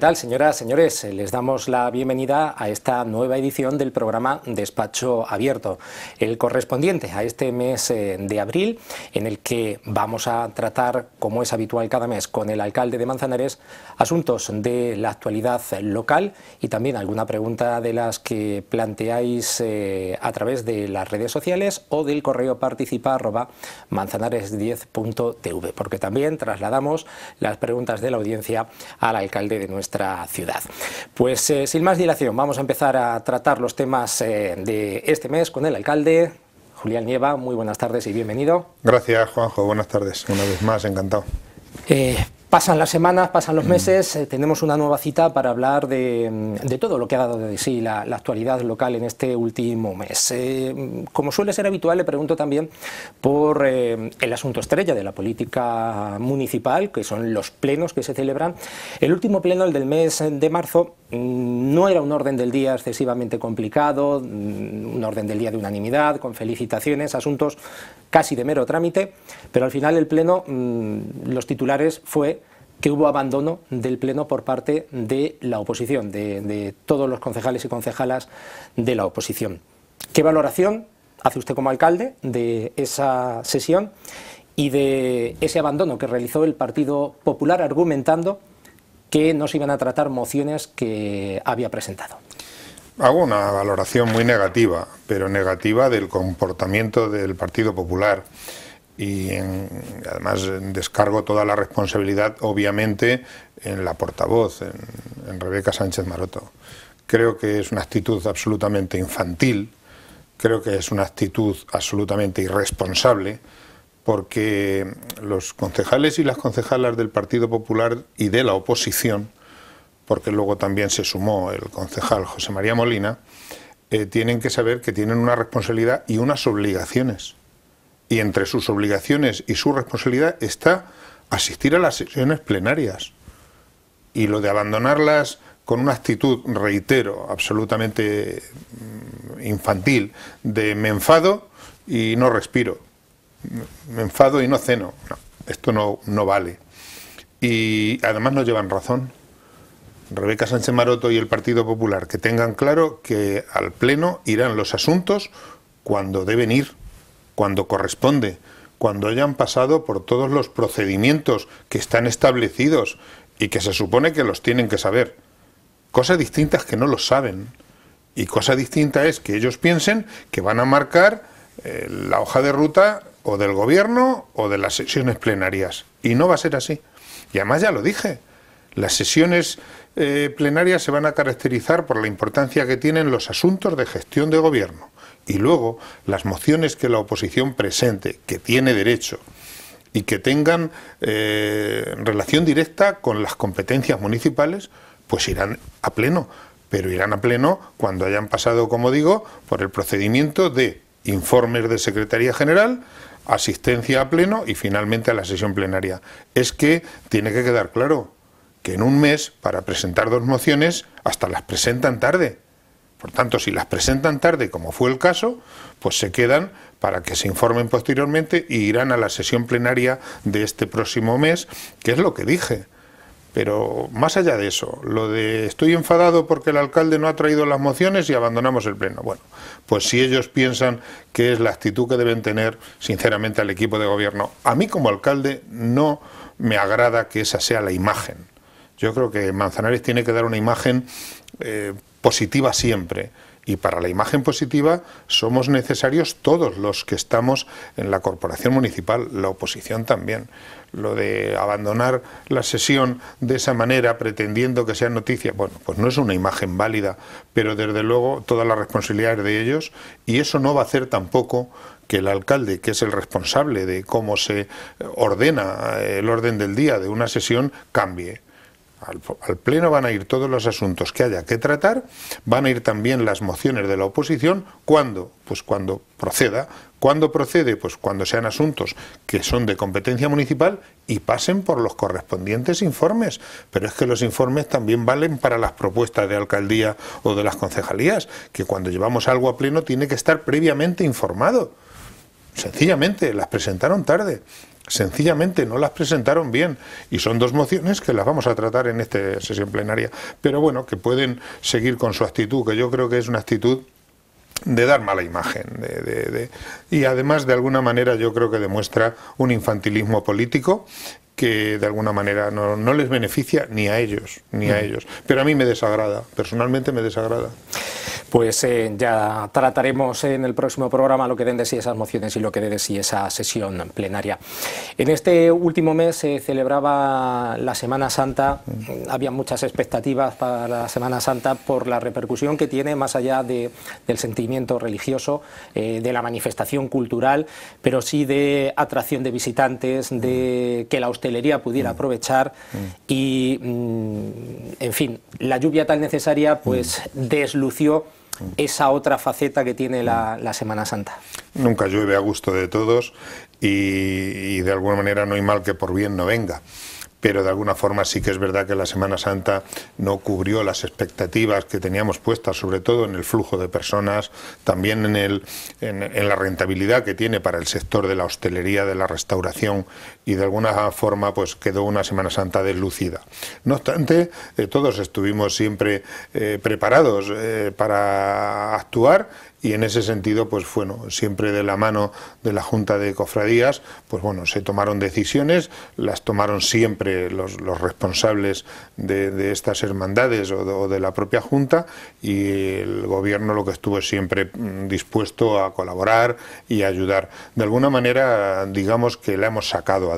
tal, señoras, señores? Eh, les damos la bienvenida a esta nueva edición del programa Despacho Abierto, el correspondiente a este mes eh, de abril, en el que vamos a tratar, como es habitual cada mes, con el alcalde de Manzanares, asuntos de la actualidad local y también alguna pregunta de las que planteáis eh, a través de las redes sociales o del correo participa manzanares10.tv, porque también trasladamos las preguntas de la audiencia al alcalde de nuestra pues eh, sin más dilación, vamos a empezar a tratar los temas eh, de este mes con el alcalde. Julián Nieva, muy buenas tardes y bienvenido. Gracias, Juanjo. Buenas tardes. Una vez más, encantado. Eh, Pasan las semanas, pasan los mm. meses, eh, tenemos una nueva cita para hablar mm, de, todo lo que ha dado de sí la, actualidad local en este último mes. Eh, mm, como suele ser habitual, le pregunto también por eh, el asunto estrella de la política municipal, que son los plenos que se celebran. El último pleno, el del mes de marzo, Mm, no era un orden del día excesivamente complicado, mm, un orden del día de unanimidad, con felicitaciones, asuntos casi de mero trámite, pero al final el Pleno, mm, los titulares fue que hubo abandono del Pleno por parte de la oposición, de, de, todos los concejales y concejalas de la oposición. ¿Qué valoración hace usted como alcalde de esa sesión y de ese abandono que realizó el Partido Popular argumentando que no se iban a tratar mociones que había presentado. Hago una valoración muy negativa, pero negativa del comportamiento del Partido Popular y además descargo toda la responsabilidad, obviamente, en la portavoz, en, en, Rebeca Sánchez Maroto. Creo que es una actitud absolutamente infantil, creo que es una actitud absolutamente irresponsable, porque los concejales y las concejalas del Partido Popular y de la oposición, porque luego también se sumó el concejal José María Molina, eh, tienen que saber que tienen una responsabilidad y unas obligaciones. Y entre sus obligaciones y su responsabilidad está asistir a las sesiones plenarias. Y lo de abandonarlas con una actitud, reitero, absolutamente mm, infantil, de me enfado y no respiro me enfado y no ceno. esto no, no vale. Y además no llevan razón. Rebeca Sánchez Maroto y el Partido Popular, que tengan claro que al Pleno irán los asuntos cuando deben ir, cuando corresponde, cuando hayan pasado por todos los procedimientos que están establecidos y que se supone que los tienen que saber. Cosa distinta es que no lo saben. Y cosa distinta es que ellos piensen que van a marcar eh, la hoja de ruta o del gobierno o de las sesiones plenarias. Y no va a ser así. Y además ya lo dije, las sesiones eh, plenarias se van a caracterizar por la importancia que tienen los asuntos de gestión de gobierno. Y luego las mociones que la oposición presente, que tiene derecho, y que tengan eh, relación directa con las competencias municipales, pues irán a pleno. Pero irán a pleno cuando hayan pasado, como digo, por el procedimiento de informes de Secretaría General, asistencia a pleno y finalmente a la sesión plenaria. Es que tiene que quedar claro que en un mes, para presentar dos mociones, hasta las presentan tarde. Por tanto, si las presentan tarde, como fue el caso, pues se quedan para que se informen posteriormente y irán a la sesión plenaria de este próximo mes, que es lo que dije. Pero más allá de eso, lo de estoy enfadado porque el alcalde no ha traído las mociones y abandonamos el pleno. Bueno, pues si ellos piensan que es la actitud que deben tener, sinceramente, al equipo de gobierno, a mí como alcalde no me agrada que esa sea la imagen. Yo creo que Manzanares tiene que dar una imagen eh, positiva siempre. Y para la imagen positiva somos necesarios todos los que estamos en la corporación municipal, la oposición también. Lo de abandonar la sesión de esa manera, pretendiendo que sea noticia, bueno, pues no es una imagen válida, pero desde luego toda la responsabilidad es de ellos y eso no va a hacer tampoco que el alcalde, que es el responsable de cómo se ordena eh, el orden del día de una sesión, cambie. Al, Pleno van a ir todos los asuntos que haya que tratar, van a ir también las mociones de la oposición. ¿Cuándo? Pues cuando proceda. cuando procede? Pues cuando sean asuntos que son de competencia municipal y pasen por los correspondientes informes. Pero es que los informes también valen para las propuestas de alcaldía o de las concejalías, que cuando llevamos algo a pleno tiene que estar previamente informado. Sencillamente, las presentaron tarde. Sencillamente no las presentaron bien y son dos mociones que las vamos a tratar en esta sesión plenaria. Pero bueno, que pueden seguir con su actitud, que yo creo que es una actitud de dar mala imagen. y además, de alguna manera, yo creo que demuestra un infantilismo político que de alguna manera no, no, les beneficia ni a ellos, ni a mm. ellos. Pero a mí me desagrada, personalmente me desagrada. Pues eh, ya trataremos en el próximo programa lo que den de sí esas mociones y lo que den de sí esa sesión plenaria. En este último mes se celebraba la Semana Santa, mm. había muchas expectativas para la Semana Santa por la repercusión que tiene más allá de, del sentimiento religioso, eh, de la manifestación cultural, pero sí de atracción de visitantes, de mm. que la austeridad pudiera mm. aprovechar mm. y, mm, en fin, la lluvia tan necesaria pues deslució esa otra faceta que tiene la, Semana Santa. Nunca llueve a gusto de todos y, de alguna manera no hay mal que por bien no venga pero de alguna forma sí que es verdad que la Semana Santa no cubrió las expectativas que teníamos puestas, sobre todo en el flujo de personas, también en, el, en la rentabilidad que tiene para el sector de la hostelería, de la restauración, y de alguna forma pues quedó una Semana Santa deslucida. No obstante, eh, todos estuvimos siempre eh, preparados eh, para actuar y en ese sentido, pues bueno, siempre de la mano de la Junta de Cofradías, pues bueno, se tomaron decisiones, las tomaron siempre los, responsables de, estas hermandades o de, la propia Junta y el gobierno lo que estuvo siempre mm, dispuesto a colaborar y ayudar. De alguna manera, digamos que la hemos sacado a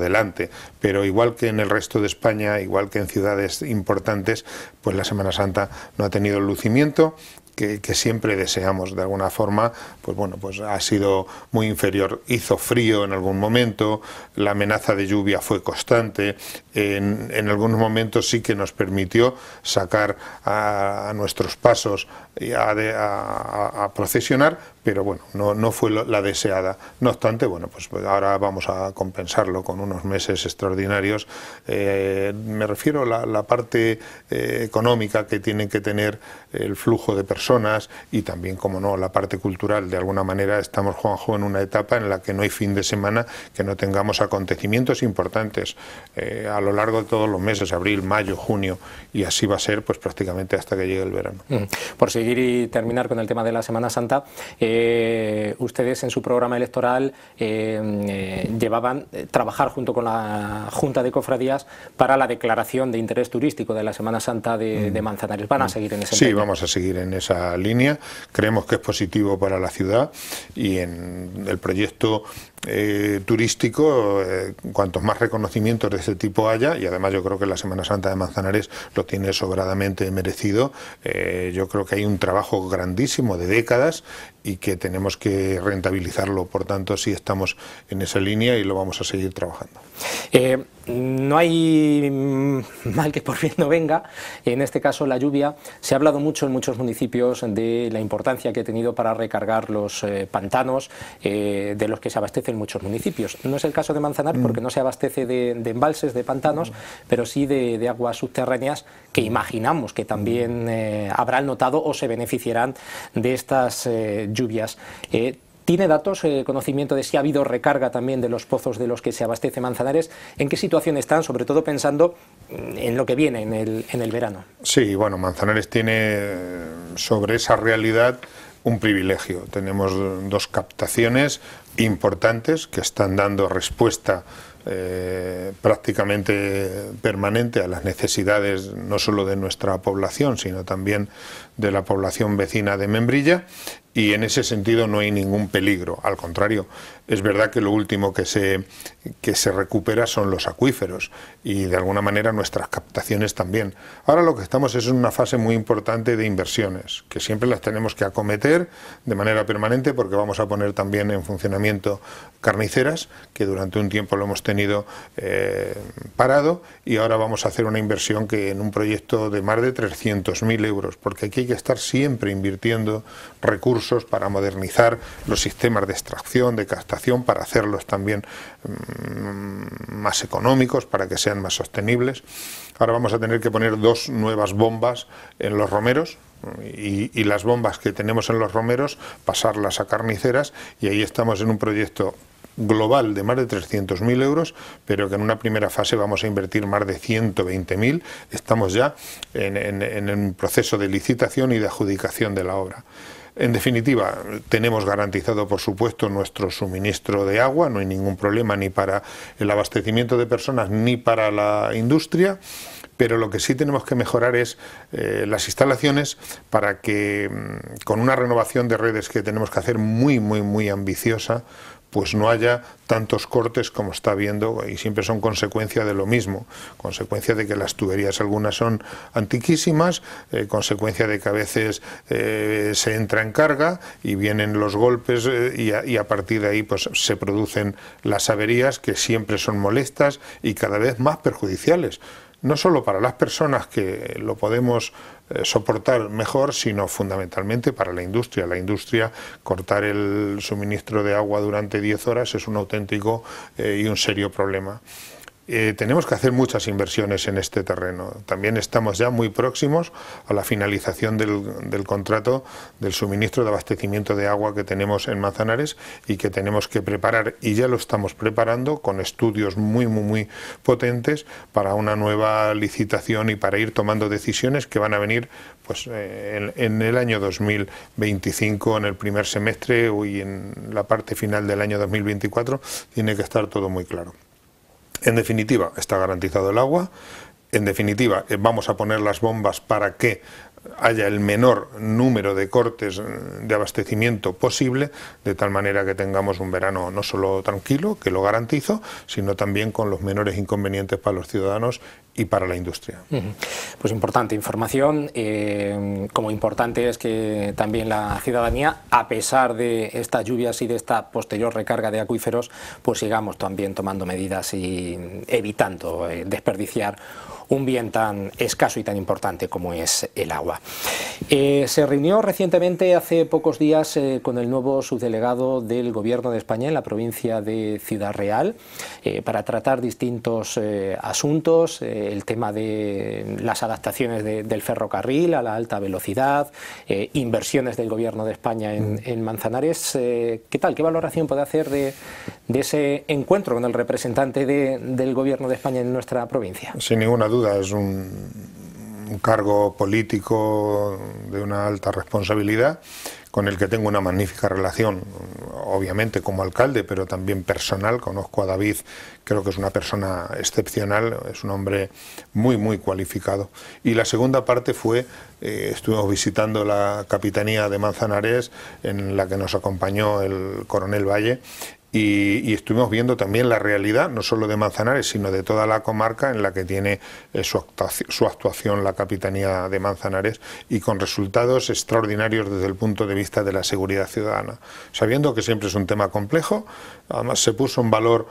pero igual que en el resto de España, igual que en ciudades importantes, pues la Semana Santa no ha tenido el lucimiento que, siempre deseamos de alguna forma, pues bueno, pues ha sido muy inferior. Hizo frío en algún momento, la amenaza de lluvia fue constante, en, algunos momentos sí que nos permitió sacar a, nuestros pasos a, a procesionar, pero bueno, no, no fue la deseada. No obstante, bueno, pues ahora vamos a compensarlo con unos meses extraordinarios. Eh, me refiero a la, parte eh, económica que tiene que tener el flujo de personas y también, como no, la parte cultural. De alguna manera estamos, Juanjo, en una etapa en la que no hay fin de semana que no tengamos acontecimientos importantes eh, a lo largo de todos los meses, abril, mayo, junio, y así va a ser pues prácticamente hasta que llegue el verano. Mm. Por seguir y terminar con el tema de la Semana Santa, ustedes en su programa electoral eh, eh, llevaban eh, trabajar junto con la Junta de Cofradías para la declaración de interés turístico de la Semana Santa de, mm. Manzanares. ¿Van a mm. seguir en ese Sí, vamos a seguir en esa línea. Creemos que es positivo para la ciudad y en el proyecto eh, turístico, eh, cuantos más reconocimientos de ese tipo haya, y además yo creo que la Semana Santa de Manzanares lo tiene sobradamente merecido, eh, yo creo que hay un trabajo grandísimo de décadas y que tenemos que rentabilizarlo, por tanto, sí estamos en esa línea y lo vamos a seguir trabajando. Eh, no hay mal que por bien no venga, en este caso la lluvia. Se ha hablado mucho en muchos municipios de la importancia que ha tenido para recargar los eh, pantanos eh, de los que se abastecen muchos municipios. No es el caso de Manzanar porque mm. no se abastece de, embalses, de pantanos, mm. pero sí de, aguas subterráneas que imaginamos que también mm. habrán notado o se beneficiarán de estas lluvias ¿Tiene datos, eh, conocimiento de si ha habido recarga también de los pozos de los que se abastece Manzanares? ¿En qué situación están, sobre todo pensando mm, en lo que viene en el, verano? Sí, bueno, Manzanares tiene eh, sobre esa realidad un privilegio. Tenemos dos captaciones importantes que están dando respuesta eh, prácticamente permanente a las necesidades no solo de nuestra población, sino también de la población vecina de Membrilla y en ese sentido no hay ningún peligro. Al contrario, es verdad que lo último que se, que se recupera son los acuíferos y de alguna manera nuestras captaciones también. Ahora lo que estamos es en una fase muy importante de inversiones, que siempre las tenemos que acometer de manera permanente porque vamos a poner también en funcionamiento carniceras, que durante un tiempo lo hemos tenido eh, parado y ahora vamos a hacer una inversión que en un proyecto de más de 300.000 euros, porque aquí hay que estar siempre invirtiendo recursos para modernizar los sistemas de extracción, de captación, para hacerlos también mm, más económicos, para que sean más sostenibles. Ahora vamos a tener que poner dos nuevas bombas en los romeros y, las bombas que tenemos en los romeros pasarlas a carniceras y ahí estamos en un proyecto global de más de 300.000 euros, pero que en una primera fase vamos a invertir más de 120.000. Estamos ya en un proceso de licitación y de adjudicación de la obra. En definitiva, tenemos garantizado, por supuesto, nuestro suministro de agua, no hay ningún problema ni para el abastecimiento de personas ni para la industria pero lo que sí tenemos que mejorar es eh, las instalaciones para que mm, con una renovación de redes que tenemos que hacer muy, muy, muy ambiciosa, pues no haya tantos cortes como está habiendo y siempre son consecuencia de lo mismo, consecuencia de que las tuberías algunas son antiquísimas, eh, consecuencia de que a veces eh, se entra en carga y vienen los golpes eh, y, a, y, a, partir de ahí pues se producen las averías que siempre son molestas y cada vez más perjudiciales no solo para las personas que lo podemos eh, soportar mejor, sino fundamentalmente para la industria. La industria, cortar el suministro de agua durante 10 horas es un auténtico eh, y un serio problema. Eh, tenemos que hacer muchas inversiones en este terreno. También estamos ya muy próximos a la finalización del, contrato del suministro de abastecimiento de agua que tenemos en Manzanares y que tenemos que preparar y ya lo estamos preparando con estudios muy, muy, muy potentes para una nueva licitación y para ir tomando decisiones que van a venir pues, eh, en, en el año 2025, en el primer semestre y en la parte final del año 2024. Tiene que estar todo muy claro. En definitiva, está garantizado el agua. En definitiva, eh, vamos a poner las bombas para que haya el menor número de cortes de abastecimiento posible, de tal manera que tengamos un verano no solo tranquilo, que lo garantizo, sino también con los menores inconvenientes para los ciudadanos y para la industria. Pues importante información, eh, como importante es que también la ciudadanía, a pesar de estas lluvias y de esta posterior recarga de acuíferos, pues sigamos también tomando medidas y evitando eh, desperdiciar un bien tan escaso y tan importante como es el agua. Eh, se reunió recientemente, hace pocos días, eh, con el nuevo subdelegado del Gobierno de España en la provincia de Ciudad Real eh, para tratar distintos asuntos, el tema de las adaptaciones del ferrocarril a la alta velocidad, inversiones del Gobierno de España en, mm. Manzanares. ¿Qué tal? ¿Qué valoración puede hacer de, ese encuentro con el representante del Gobierno de España en nuestra provincia? Sin ninguna duda, es un un cargo político de una alta responsabilidad con el que tengo una magnífica relación, obviamente como alcalde, pero también personal. Conozco a David, creo que es una persona excepcional, es un hombre muy, muy cualificado. Y la segunda parte fue, eh, estuvimos visitando la capitanía de Manzanares, en la que nos acompañó el coronel Valle, y, estuvimos viendo también la realidad, no solo de Manzanares, sino de toda la comarca en la que tiene eh, su, actuación, su, actuación, la Capitanía de Manzanares y con resultados extraordinarios desde el punto de vista de la seguridad ciudadana. Sabiendo que siempre es un tema complejo, además se puso un valor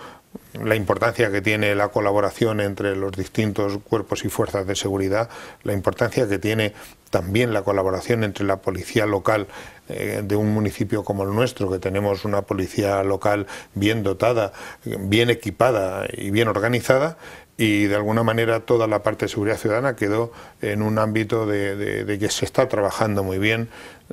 la importancia que tiene la colaboración entre los distintos cuerpos y fuerzas de seguridad, la importancia que tiene también la colaboración entre la policía local eh, de un municipio como el nuestro, que tenemos una policía local bien dotada, bien equipada y bien organizada, y de alguna manera toda la parte de seguridad ciudadana quedó en un ámbito de que se está trabajando muy bien,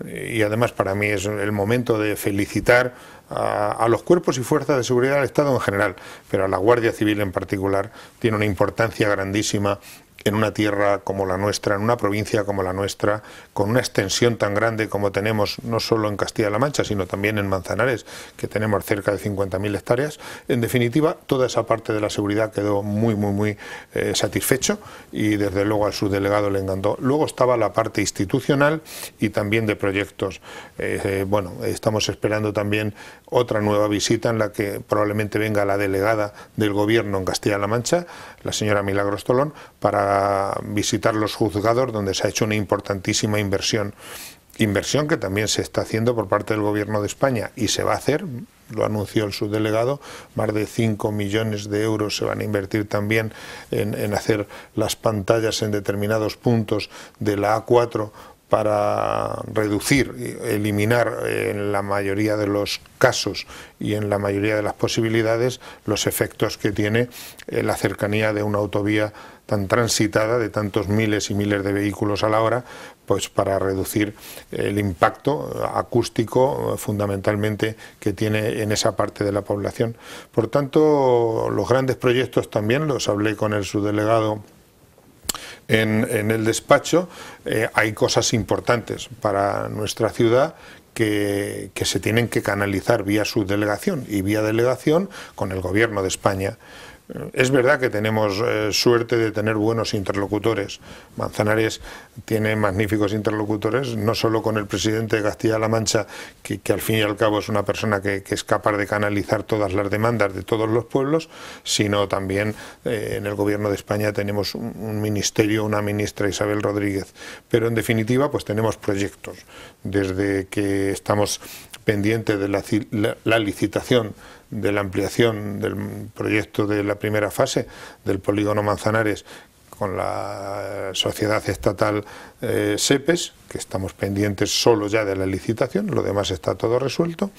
y además para mí es el momento de felicitar a, los cuerpos y fuerzas de seguridad del Estado en general, pero a la Guardia Civil en particular, tiene una importancia grandísima en una tierra como la nuestra, en una provincia como la nuestra, con una extensión tan grande como tenemos no solo en Castilla-La Mancha, sino también en Manzanares, que tenemos cerca de 50.000 hectáreas. En definitiva, toda esa parte de la seguridad quedó muy, muy, muy eh, satisfecho y desde luego al subdelegado le encantó. Luego estaba la parte institucional y también de proyectos. Eh, eh, bueno, estamos esperando también otra nueva visita en la que probablemente venga la delegada del gobierno en Castilla-La Mancha, la señora Milagros Tolón, para visitar los juzgados donde se ha hecho una importantísima inversión inversión que también se está haciendo por parte del Gobierno de España y se va a hacer, lo anunció el subdelegado, más de 5 millones de euros se van a invertir también en hacer las pantallas en determinados puntos de la A4 para reducir, eliminar en la mayoría de los casos y en la mayoría de las posibilidades los efectos que tiene eh, la cercanía de una autovía tan transitada de tantos miles y miles de vehículos a la hora, pues para reducir el impacto acústico eh, fundamentalmente que tiene en esa parte de la población. Por tanto, los grandes proyectos también, los hablé con el subdelegado en, el despacho, eh, hay cosas importantes para nuestra ciudad que, que, se tienen que canalizar vía su delegación y vía delegación con el Gobierno de España. Es verdad que tenemos eh, suerte de tener buenos interlocutores. Manzanares tiene magníficos interlocutores, no solo con el presidente de Castilla-La Mancha, que, al fin y al cabo es una persona que, es capaz de canalizar todas las demandas de todos los pueblos, sino también eh, en el gobierno de España tenemos un, un, ministerio, una ministra Isabel Rodríguez. Pero en definitiva, pues tenemos proyectos. Desde que estamos pendiente de la, licitación de la ampliación del proyecto de la primera fase del polígono Manzanares con la sociedad estatal eh, SEPES, que estamos pendientes solo ya de la licitación, lo demás está todo resuelto,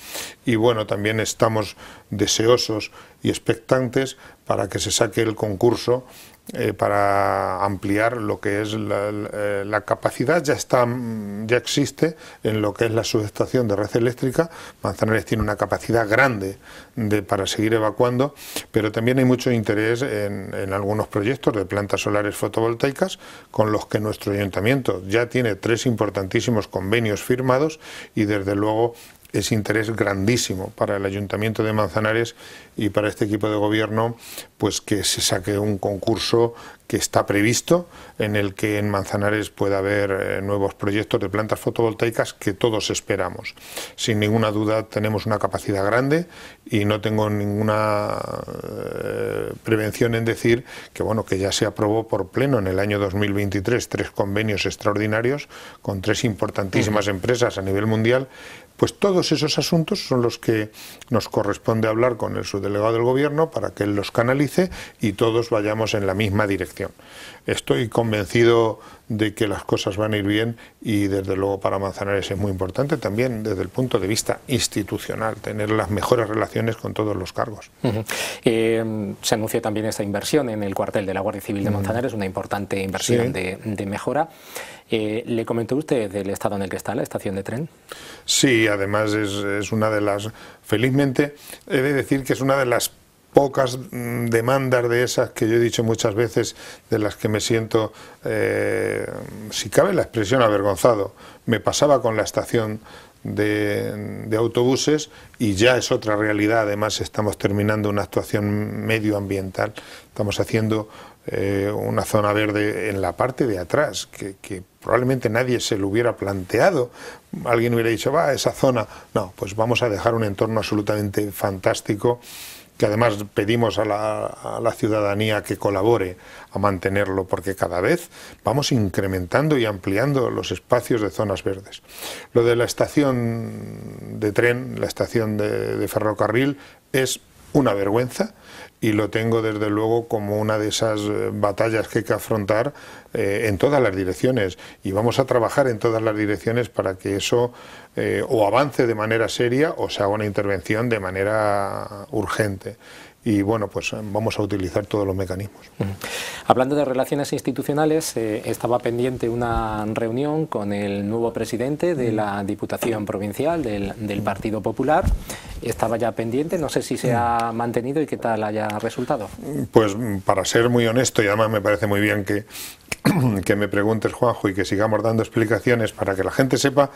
y bueno, también estamos deseosos y expectantes para que se saque el concurso eh, para ampliar lo que es la, eh, capacidad ya está mm, ya existe en lo que es la subestación de red eléctrica Manzanares tiene una capacidad grande de, para seguir evacuando pero también hay mucho interés en, en, algunos proyectos de plantas solares fotovoltaicas con los que nuestro ayuntamiento ya tiene tres importantísimos convenios firmados y desde luego es interés grandísimo para el ayuntamiento de Manzanares y para este equipo de gobierno, pues que se saque un concurso que está previsto, en el que en Manzanares pueda haber eh, nuevos proyectos de plantas fotovoltaicas que todos esperamos. Sin ninguna duda tenemos una capacidad grande y no tengo ninguna eh, prevención en decir que bueno que ya se aprobó por pleno en el año 2023 tres convenios extraordinarios con tres importantísimas empresas a nivel mundial, pues todos esos asuntos son los que nos corresponde hablar con el sud legado del gobierno para que él los canalice y todos vayamos en la misma dirección. Estoy convencido de que las cosas van a ir bien y desde luego para Manzanares es muy importante también desde el punto de vista institucional tener las mejores relaciones con todos los cargos. Eh, se anunció también esta inversión en el cuartel de la Guardia Civil de mm. Manzanares, una importante inversión de, de mejora. Eh, ¿Le comentó usted del estado en el que está la estación de tren? Sí, además es, una de las, felizmente, he de decir que es una de las pocas mm, demandas de esas que yo he dicho muchas veces, de las que me siento, eh, si cabe la expresión, avergonzado. Me pasaba con la estación de, autobuses y ya es otra realidad, además estamos terminando una actuación medioambiental, estamos haciendo eh, una zona verde en la parte de atrás, que, que probablemente nadie se lo hubiera planteado. Alguien hubiera dicho, va, esa zona. No, pues vamos a dejar un entorno absolutamente fantástico que además pedimos a la, ciudadanía que colabore a mantenerlo, porque cada vez vamos incrementando y ampliando los espacios de zonas verdes. Lo de la estación de tren, la estación de, de ferrocarril, es una vergüenza y lo tengo desde luego como una de esas eh, batallas que hay que afrontar eh, en todas las direcciones y vamos a trabajar en todas las direcciones para que eso eh, o avance de manera seria o se haga una intervención de manera urgente y bueno, pues vamos a utilizar todos los mecanismos. Hablando de relaciones institucionales, eh, estaba pendiente una reunión con el nuevo presidente de la Diputación Provincial del, Partido Popular. Estaba ya pendiente, no sé si se ha mantenido y qué tal haya resultado. Pues para ser muy honesto, y además me parece muy bien que, que me preguntes, Juanjo, y que sigamos dando explicaciones para que la gente sepa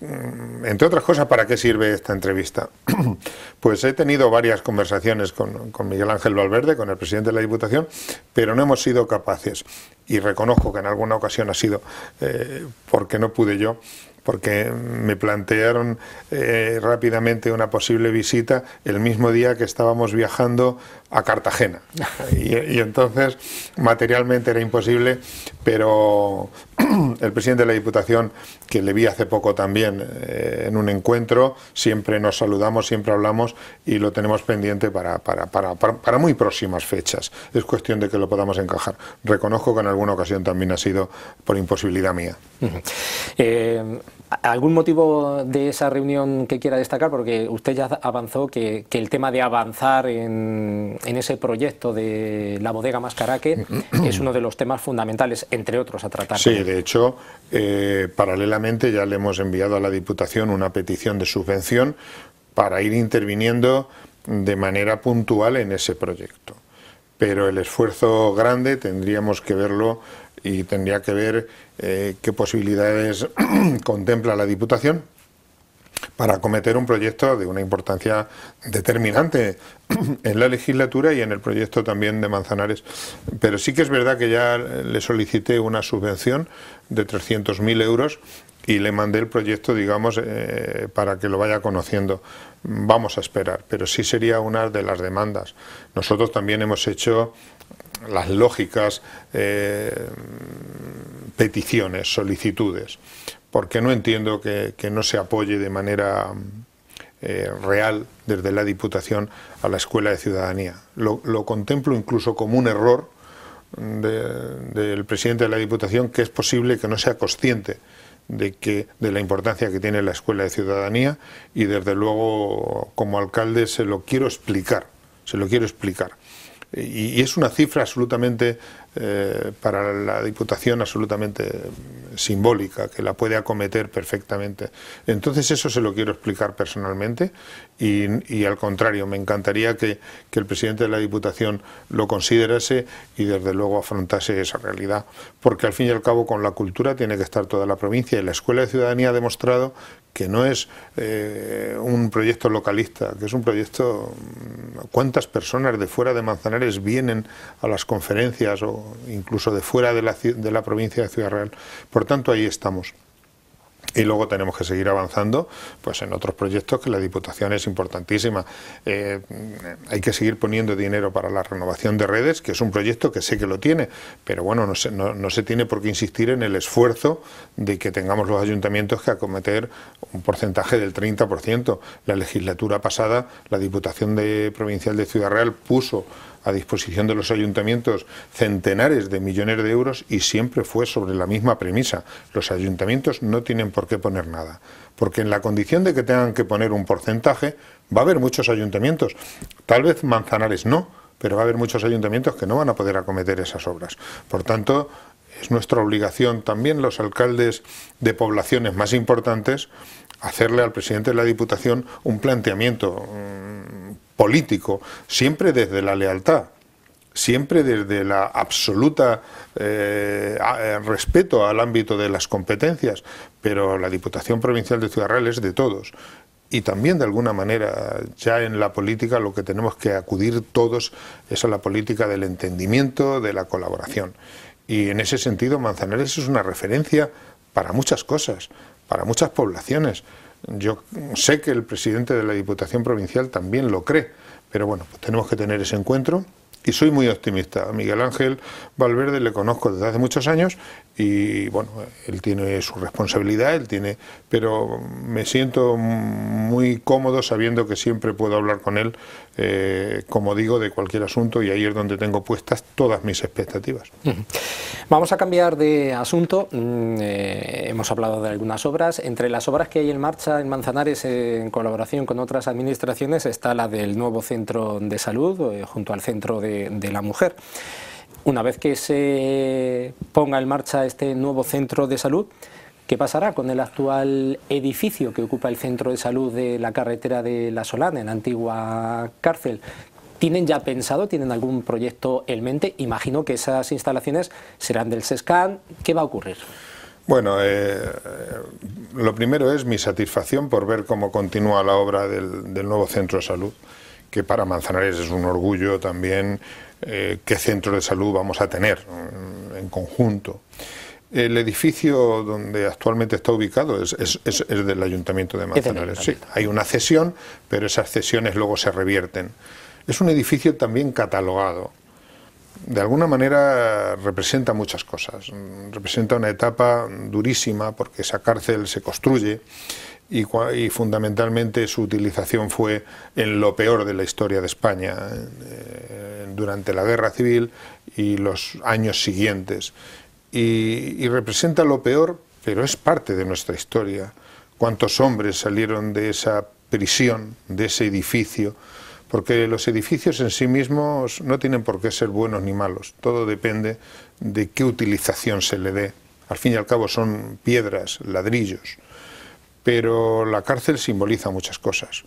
Mm, entre otras cosas, ¿para qué sirve esta entrevista? Pues he tenido varias conversaciones con, Miguel Ángel Valverde, con el presidente de la Diputación, pero no hemos sido capaces, y reconozco que en alguna ocasión ha sido eh, porque no pude yo, porque me plantearon eh, rápidamente una posible visita el mismo día que estábamos viajando a Cartagena. Y, entonces materialmente era imposible, pero el presidente de la Diputación, que le vi hace poco también eh, en un encuentro, siempre nos saludamos, siempre hablamos y lo tenemos pendiente para, para, para, para, muy próximas fechas. Es cuestión de que lo podamos encajar. Reconozco que en alguna ocasión también ha sido por imposibilidad mía. ¿Algún motivo de esa reunión que quiera destacar? Porque usted ya avanzó que, el tema de avanzar en, ese proyecto de la bodega Mascaraque es uno de los temas fundamentales, entre otros, a tratar. Sí, de hecho, eh, paralelamente ya le hemos enviado a la Diputación una petición de subvención para ir interviniendo de manera puntual en ese proyecto. Pero el esfuerzo grande tendríamos que verlo y tendría que ver eh, qué posibilidades contempla la Diputación para acometer un proyecto de una importancia determinante en la legislatura y en el proyecto también de Manzanares. Pero sí que es verdad que ya le solicité una subvención de 300.000 euros y le mandé el proyecto, digamos, eh, para que lo vaya conociendo. Vamos a esperar, pero sí sería una de las demandas. Nosotros también hemos hecho las lógicas eh, peticiones, solicitudes, porque no entiendo que, no se apoye de manera eh, real desde la Diputación a la Escuela de Ciudadanía. Lo, contemplo incluso como un error del presidente de la Diputación que es posible que no sea consciente de, que, de la importancia que tiene la Escuela de Ciudadanía y desde luego como alcalde se lo quiero explicar, se lo quiero explicar y, es una cifra absolutamente, eh, para la Diputación, absolutamente simbólica, que la puede acometer perfectamente. Entonces eso se lo quiero explicar personalmente y, al contrario, me encantaría que, el presidente de la Diputación lo considerase y desde luego afrontase esa realidad, porque al fin y al cabo con la cultura tiene que estar toda la provincia y la Escuela de Ciudadanía ha demostrado que no es eh, un proyecto localista, que es un proyecto... ¿Cuántas personas de fuera de Manzanares vienen a las conferencias o incluso de fuera de la, de la provincia de Ciudad Real? Por tanto, ahí estamos y luego tenemos que seguir avanzando pues en otros proyectos que la Diputación es importantísima. Eh, hay que seguir poniendo dinero para la renovación de redes, que es un proyecto que sé que lo tiene, pero bueno, no se, no, se tiene por qué insistir en el esfuerzo de que tengamos los ayuntamientos que acometer un porcentaje del 30%. La legislatura pasada, la Diputación de Provincial de Ciudad Real puso a disposición de los ayuntamientos centenares de millones de euros y siempre fue sobre la misma premisa. Los ayuntamientos no tienen por qué poner nada, porque en la condición de que tengan que poner un porcentaje, va a haber muchos ayuntamientos, tal vez Manzanares no, pero va a haber muchos ayuntamientos que no van a poder acometer esas obras. Por tanto, es nuestra obligación también los alcaldes de poblaciones más importantes hacerle al presidente de la Diputación un planteamiento mm, político, siempre desde la lealtad, siempre desde la absoluta eh, eh, respeto al ámbito de las competencias, pero la Diputación Provincial de Ciudad Real es de todos. Y también de alguna manera, ya en la política lo que tenemos que acudir todos es a la política del entendimiento, de la colaboración. Y en ese sentido Manzanares es una referencia para muchas cosas, para muchas poblaciones. Yo sé que el presidente de la Diputación Provincial también lo cree, pero bueno, pues tenemos que tener ese encuentro y soy muy optimista. A Miguel Ángel Valverde le conozco desde hace muchos años y bueno, él tiene su responsabilidad, él tiene, pero me siento muy cómodo sabiendo que siempre puedo hablar con él, eh, como digo, de cualquier asunto y ahí es donde tengo puestas todas mis expectativas. Vamos a cambiar de asunto, mm, eh, hemos hablado de algunas obras, entre las obras que hay en marcha en Manzanares eh, en colaboración con otras administraciones está la del nuevo centro de salud junto al centro de la mujer. Una vez que se ponga en marcha este nuevo centro de salud, ¿Qué pasará con el actual edificio que ocupa el centro de salud de la carretera de La Solana, en antigua cárcel? ¿Tienen ya pensado, tienen algún proyecto en mente? Imagino que esas instalaciones serán del SESCAN. ¿Qué va a ocurrir? Bueno, eh, eh, lo primero es mi satisfacción por ver cómo continúa la obra del, del nuevo centro de salud, que para Manzanares es un orgullo también eh, qué centro de salud vamos a tener mm, en conjunto. El edificio donde actualmente está ubicado es, es, del Ayuntamiento de Manzanares. Sí, hay una cesión, pero esas cesiones luego se revierten. Es un edificio también catalogado. De alguna manera representa muchas cosas. Mm, representa una etapa durísima porque esa cárcel se construye y, fundamentalmente su utilización fue en lo peor de la historia de España, eh, durante la guerra civil y los años siguientes. y, representa lo peor, pero es parte de nuestra historia. Cuántos hombres salieron de esa prisión, de ese edificio, porque los edificios en sí mismos no tienen por qué ser buenos ni malos, todo depende de qué utilización se le dé. Al fin y al cabo son piedras, ladrillos pero la cárcel simboliza muchas cosas.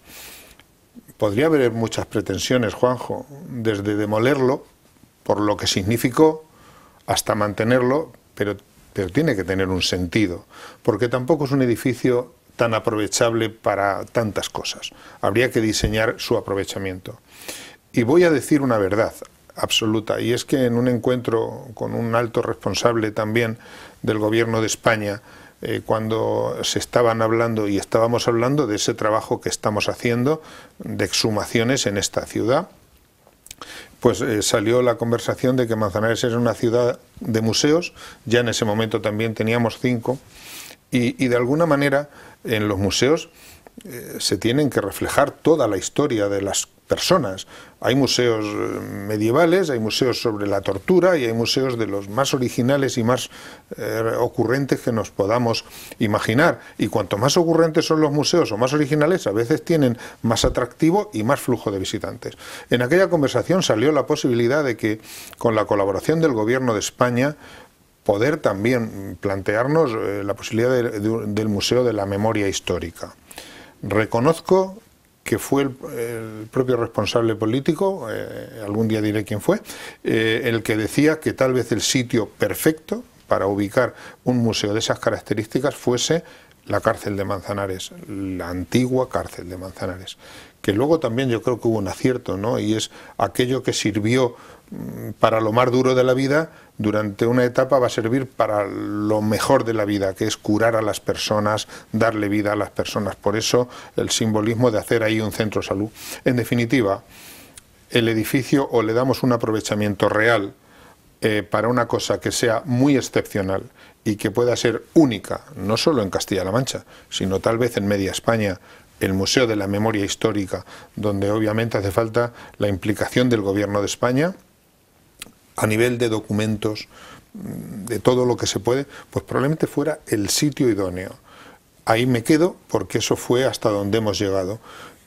Podría haber muchas pretensiones, Juanjo, desde demolerlo, por lo que significó, hasta mantenerlo, pero, tiene que tener un sentido, porque tampoco es un edificio tan aprovechable para tantas cosas. Habría que diseñar su aprovechamiento. Y voy a decir una verdad absoluta, y es que en un encuentro con un alto responsable también del Gobierno de España, eh, cuando se estaban hablando y estábamos hablando de ese trabajo que estamos haciendo de exhumaciones en esta ciudad, pues eh, salió la conversación de que Manzanares era una ciudad de museos, ya en ese momento también teníamos cinco, y, de alguna manera en los museos eh, se tienen que reflejar toda la historia de las personas. Hay museos eh, medievales, hay museos sobre la tortura y hay museos de los más originales y más eh, ocurrentes que nos podamos imaginar. Y cuanto más ocurrentes son los museos o más originales, a veces tienen más atractivo y más flujo de visitantes. En aquella conversación salió la posibilidad de que, con la colaboración del Gobierno de España, poder también plantearnos eh, la posibilidad del Museo de la Memoria Histórica. Reconozco que fue el, propio responsable político, eh, algún día diré quién fue, eh, el que decía que tal vez el sitio perfecto para ubicar un museo de esas características fuese la cárcel de Manzanares, la antigua cárcel de Manzanares, que luego también yo creo que hubo un acierto, ¿no? Y es aquello que sirvió Mm, para lo más duro de la vida, durante una etapa va a servir para lo mejor de la vida, que es curar a las personas, darle vida a las personas. Por eso el simbolismo de hacer ahí un centro salud. En definitiva, el edificio o le damos un aprovechamiento real eh, para una cosa que sea muy excepcional y que pueda ser única, no solo en Castilla-La Mancha, sino tal vez en media España, el Museo de la Memoria Histórica, donde obviamente hace falta la implicación del Gobierno de España, a nivel de documentos, mm, de todo lo que se puede, pues probablemente fuera el sitio idóneo. Ahí me quedo porque eso fue hasta donde hemos llegado.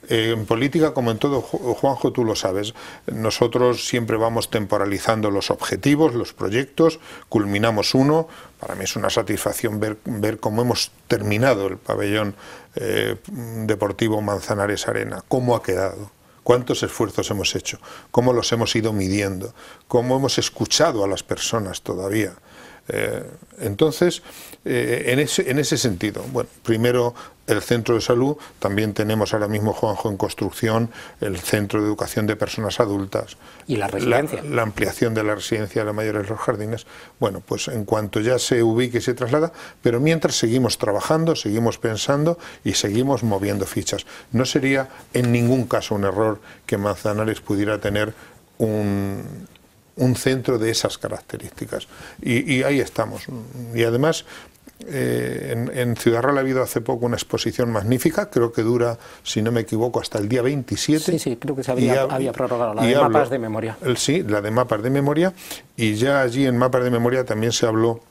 Eh, en política, como en todo, Juanjo, tú lo sabes, nosotros siempre vamos temporalizando los objetivos, los proyectos, culminamos uno. Para mí es una satisfacción ver, cómo hemos terminado el pabellón eh, deportivo Manzanares Arena, cómo ha quedado cuántos esfuerzos hemos hecho, cómo los hemos ido midiendo, cómo hemos escuchado a las personas todavía. Eh, entonces, eh, en, ese, sentido, bueno, primero el centro de salud, también tenemos ahora mismo, Juanjo, en construcción el centro de educación de personas adultas. Y la residencia. La, ampliación de la residencia de la mayoría de los jardines. Bueno, pues en cuanto ya se ubique y se traslada, pero mientras seguimos trabajando, seguimos pensando y seguimos moviendo fichas. No sería en ningún caso un error que Manzanares pudiera tener un, un centro de esas características. Y, ahí estamos. Y además, eh, en, Ciudad Real ha habido hace poco una exposición magnífica, creo que dura, si no me equivoco, hasta el día 27. Sí, sí, creo que se había, prorrogado la de mapas de memoria. sí, la de mapas de memoria, y ya allí en mapas de memoria también se habló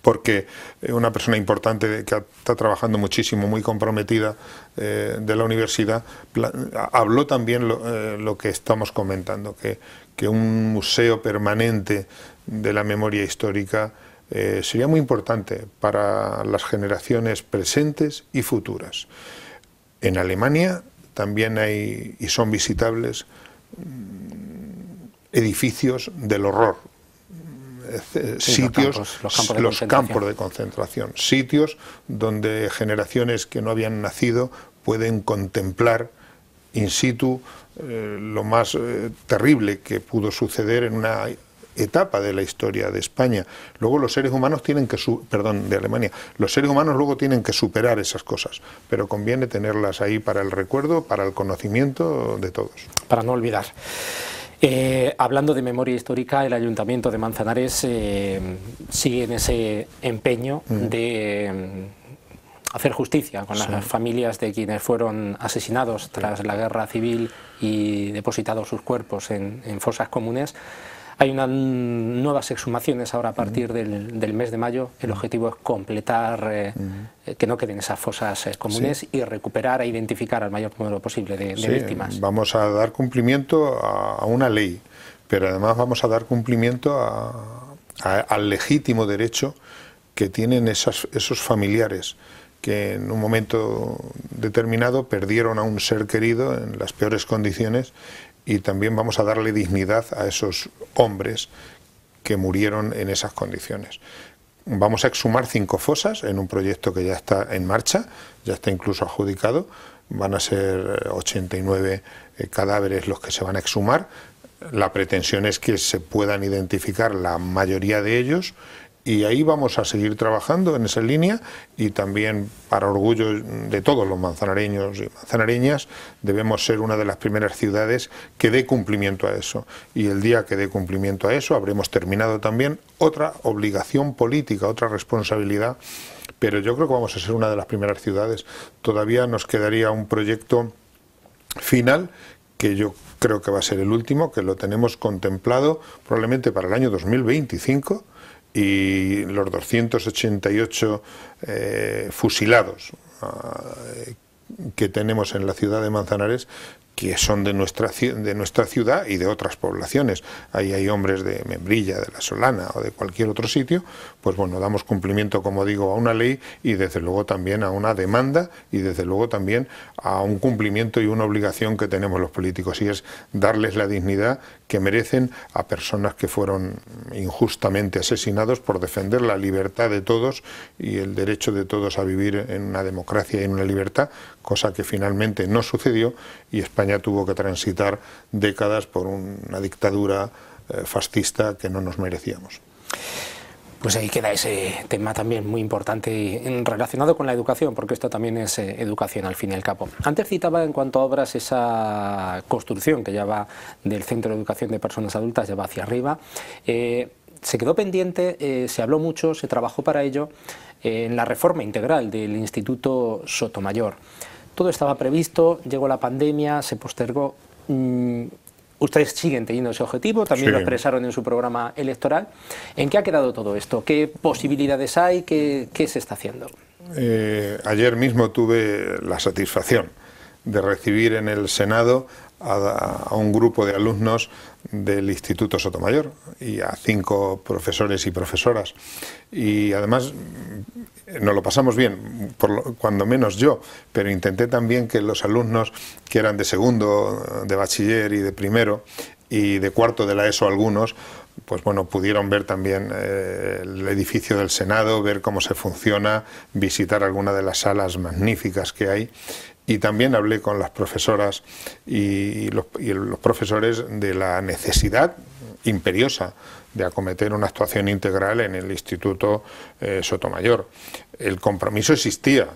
porque eh, una persona importante que está trabajando muchísimo, muy comprometida eh, de la universidad, habló también lo, lo, que estamos comentando, que que un museo permanente de la memoria histórica eh, sería muy importante para las generaciones presentes y futuras. En Alemania también hay y son visitables mm, edificios del horror, eh, sitios, los campos de concentración, sitios donde generaciones que no habían nacido pueden contemplar in situ eh, lo más eh, terrible que pudo suceder en una etapa de la historia de España. Luego los seres humanos tienen que, su perdón, de Alemania, los seres humanos luego tienen que superar esas cosas, pero conviene tenerlas ahí para el recuerdo, para el conocimiento de todos. Para no olvidar. Eh, hablando de memoria histórica, el Ayuntamiento de Manzanares sigue en ese empeño de hacer justicia con las familias de quienes fueron asesinados tras la guerra civil y depositados sus cuerpos en, fosas comunes. Hay unas nuevas exhumaciones ahora a partir del, mes de mayo. El objetivo es completar, eh, eh, que no queden esas fosas eh, comunes y recuperar e identificar al mayor número posible de, víctimas. Vamos a dar cumplimiento a una ley, pero además vamos a dar cumplimiento al legítimo derecho que tienen esas, esos familiares que en un momento determinado perdieron a un ser querido en las peores condiciones y también vamos a darle dignidad a esos hombres que murieron en esas condiciones. Vamos a exhumar cinco fosas en un proyecto que ya está en marcha, ya está incluso adjudicado. Van a ser 89 eh, eh, cadáveres los que se van a exhumar. La pretensión es que se puedan identificar la mayoría de ellos y ahí vamos a seguir trabajando en esa línea y también para orgullo de todos los manzanareños y manzanareñas debemos ser una de las primeras ciudades que dé cumplimiento a eso y el día que dé cumplimiento a eso habremos terminado también otra obligación política, otra responsabilidad pero yo creo que vamos a ser una de las primeras ciudades. Todavía nos quedaría un proyecto final que yo creo que va a ser el último, que lo tenemos contemplado probablemente para el año 2025 y los 288 eh, fusilados ah, eh, que tenemos en la ciudad de Manzanares que son de nuestra, de nuestra ciudad y de otras poblaciones. Ahí hay hombres de Membrilla, de La Solana o de cualquier otro sitio, pues bueno, damos cumplimiento, como digo, a una ley y desde luego también a una demanda y desde luego también a un cumplimiento y una obligación que tenemos los políticos y es darles la dignidad que merecen a personas que fueron injustamente asesinados por defender la libertad de todos y el derecho de todos a vivir en una democracia y en una libertad, cosa que finalmente no sucedió y España tuvo que transitar décadas por una dictadura eh, fascista que no nos merecíamos. Pues ahí queda ese tema también muy importante relacionado con la educación, porque esto también es eh, educación al fin y al cabo. Antes citaba en cuanto a obras esa construcción que ya va del Centro de Educación de Personas Adultas, ya va hacia arriba. Eh, se quedó pendiente, se habló mucho, se trabajó para ello en la reforma integral del Instituto Sotomayor. Todo estaba previsto, llegó la pandemia, se postergó. Mm, ustedes siguen teniendo ese objetivo, también lo expresaron en su programa electoral. ¿En qué ha quedado todo esto? ¿Qué posibilidades hay? ¿Qué, se está haciendo? Eh, ayer mismo tuve la satisfacción de recibir en el Senado a, a, un grupo de alumnos del Instituto Sotomayor y a cinco profesores y profesoras. Y además nos lo pasamos bien, por lo, cuando menos yo, pero intenté también que los alumnos que eran de segundo, de bachiller y de primero, y de cuarto de la ESO algunos, pues bueno, pudieron ver también eh, el edificio del Senado, ver cómo se funciona, visitar alguna de las salas magníficas que hay. Y también hablé con las profesoras y los profesores de la necesidad imperiosa de acometer una actuación integral en el Instituto eh, Sotomayor. El compromiso existía.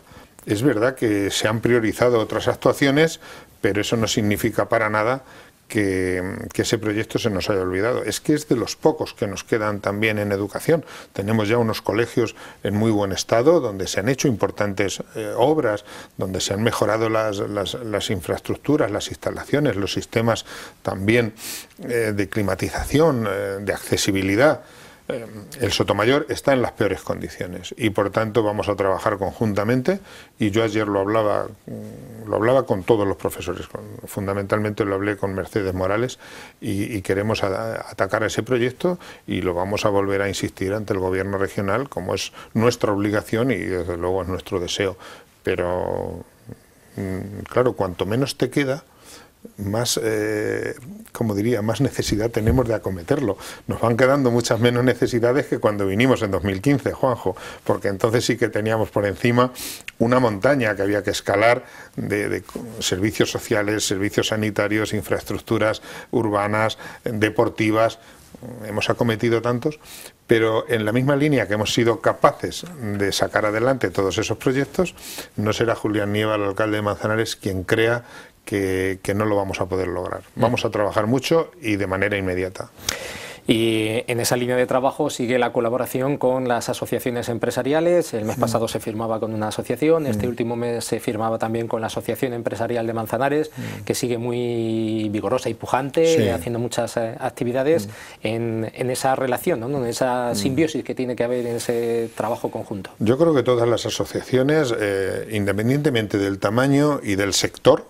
Es verdad que se han priorizado otras actuaciones, pero eso no significa para nada que, ese proyecto se nos haya olvidado. Es que es de los pocos que nos quedan también en educación. Tenemos ya unos colegios en muy buen estado, donde se han hecho importantes eh, obras, donde se han mejorado las, infraestructuras, las instalaciones, los sistemas también eh, de climatización, eh, de accesibilidad. Eh, el Sotomayor está en las peores condiciones y por tanto vamos a trabajar conjuntamente y yo ayer lo hablaba, mm, lo hablaba con todos los profesores, fundamentalmente lo hablé con Mercedes Morales y, queremos a, atacar ese proyecto y lo vamos a volver a insistir ante el gobierno regional como es nuestra obligación y desde luego es nuestro deseo, pero mm, claro, cuanto menos te queda, más, eh, como diría, más necesidad tenemos de acometerlo. Nos van quedando muchas menos necesidades que cuando vinimos en 2015, Juanjo, porque entonces sí que teníamos por encima una montaña que había que escalar de, de servicios sociales, servicios sanitarios, infraestructuras urbanas, deportivas. Hemos acometido tantos, pero en la misma línea que hemos sido capaces de sacar adelante todos esos proyectos, no será Julián Nieva, el alcalde de Manzanares, quien crea que, no lo vamos a poder lograr. Mm. Vamos a trabajar mucho y de manera inmediata. Y en esa línea de trabajo sigue la colaboración con las asociaciones empresariales. El mes mm. pasado se firmaba con una asociación, este mm. último mes se firmaba también con la Asociación Empresarial de Manzanares, que sigue muy vigorosa y pujante, haciendo muchas eh, actividades en, esa relación, en esa simbiosis que tiene que haber en ese trabajo conjunto. Yo creo que todas las asociaciones, eh, independientemente del tamaño y del sector,